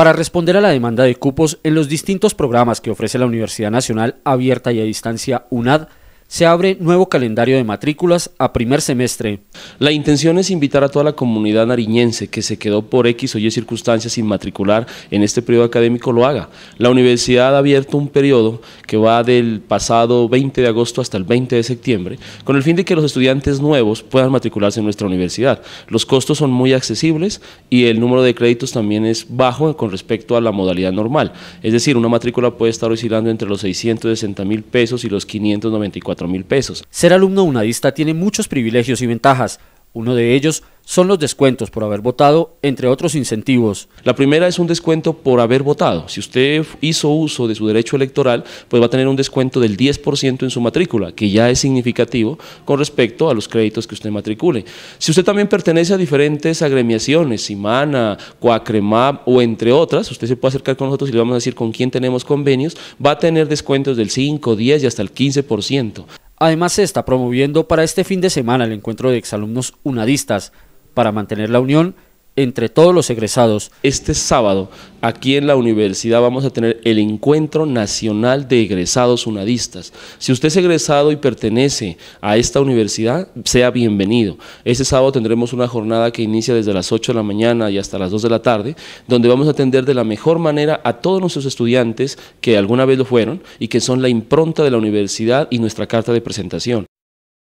Para responder a la demanda de cupos en los distintos programas que ofrece la Universidad Nacional Abierta y a Distancia UNAD, se abre nuevo calendario de matrículas a primer semestre. La intención es invitar a toda la comunidad nariñense que se quedó por X o Y circunstancias sin matricular en este periodo académico lo haga. La universidad ha abierto un periodo que va del pasado 20 de agosto hasta el 20 de septiembre con el fin de que los estudiantes nuevos puedan matricularse en nuestra universidad. Los costos son muy accesibles y el número de créditos también es bajo con respecto a la modalidad normal. Es decir, una matrícula puede estar oscilando entre los 660 mil pesos y los 594 mil pesos. Ser alumno unadista tiene muchos privilegios y ventajas. Uno de ellos son los descuentos por haber votado, entre otros incentivos. La primera es un descuento por haber votado. Si usted hizo uso de su derecho electoral, pues va a tener un descuento del 10% en su matrícula, que ya es significativo con respecto a los créditos que usted matricule. Si usted también pertenece a diferentes agremiaciones, Simana, Coacremab o entre otras, usted se puede acercar con nosotros y le vamos a decir con quién tenemos convenios, va a tener descuentos del 5, 10 y hasta el 15%. Además se está promoviendo para este fin de semana el encuentro de exalumnos unadistas, para mantener la unión entre todos los egresados. Este sábado, aquí en la universidad, vamos a tener el Encuentro Nacional de Egresados Unadistas. Si usted es egresado y pertenece a esta universidad, sea bienvenido. Este sábado tendremos una jornada que inicia desde las 8 de la mañana y hasta las 2 de la tarde, donde vamos a atender de la mejor manera a todos nuestros estudiantes que alguna vez lo fueron y que son la impronta de la universidad y nuestra carta de presentación.